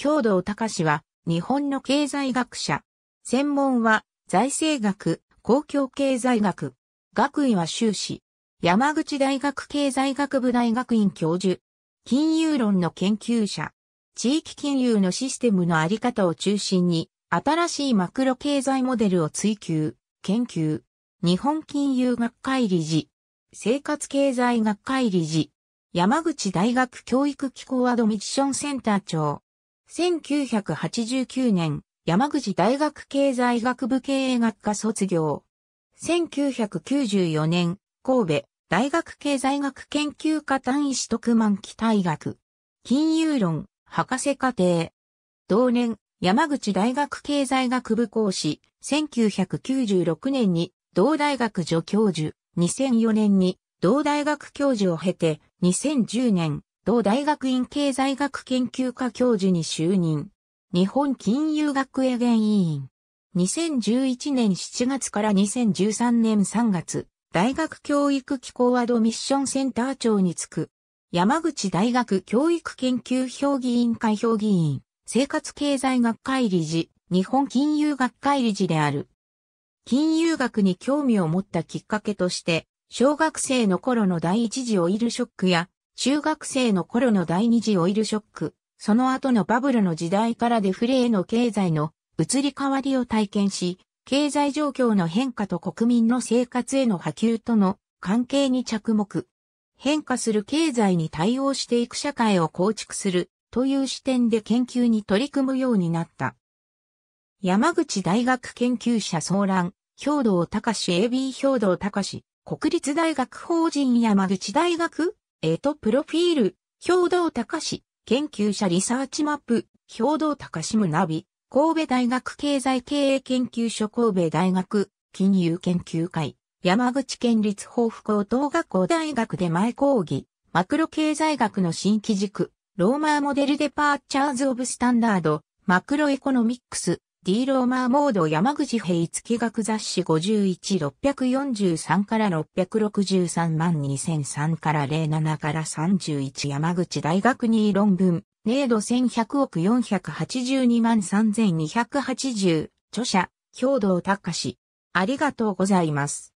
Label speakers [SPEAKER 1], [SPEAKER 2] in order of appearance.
[SPEAKER 1] 兵道隆は、日本の経済学者。専門は、財政学、公共経済学。学位は修士。山口大学経済学部大学院教授。金融論の研究者。地域金融のシステムのあり方を中心に、新しいマクロ経済モデルを追求、研究。日本金融学会理事。生活経済学会理事。山口大学教育機構アドミッションセンター長。1989年、山口大学経済学部経営学科卒業。1994年、神戸大学経済学研究科単位取得満期大学。金融論、博士課程。同年、山口大学経済学部講師。1996年に同大学助教授。2004年に同大学教授を経て、2010年、同大学院経済学研究科教授に就任。日本金融学営現委員。2011年7月から2013年3月、大学教育機構アドミッションセンター長に就く。山口大学教育研究評議員会評議員、生活経済学会理事、日本金融学会理事である。金融学に興味を持ったきっかけとして、小学生の頃の第一次オイルショックや中学生の頃の第二次オイルショック、その後のバブルの時代からデフレへの経済の移り変わりを体験し、経済状況の変化と国民の生活への波及との関係に着目。変化する経済に対応していく社会を構築するという視点で研究に取り組むようになった。山口大学研究者総覧、兵道隆 AB 兵道隆、国立大学法人山口大学えと、プロフィール、兵道隆史、研究者リサーチマップ、兵道隆ムナビ、神戸大学経済経営研究所神戸大学金融研究会、山口県立法府高等学校大学で前講義、マクロ経済学の新規軸、ローマーモデルデパーチャーズオブスタンダード、マクロエコノミックス、ーローマーモード山口平月学雑誌51643から663万2003から07から31山口大学に論文、ネード1100億482万3280、著者、兵道隆。ありがとうございます。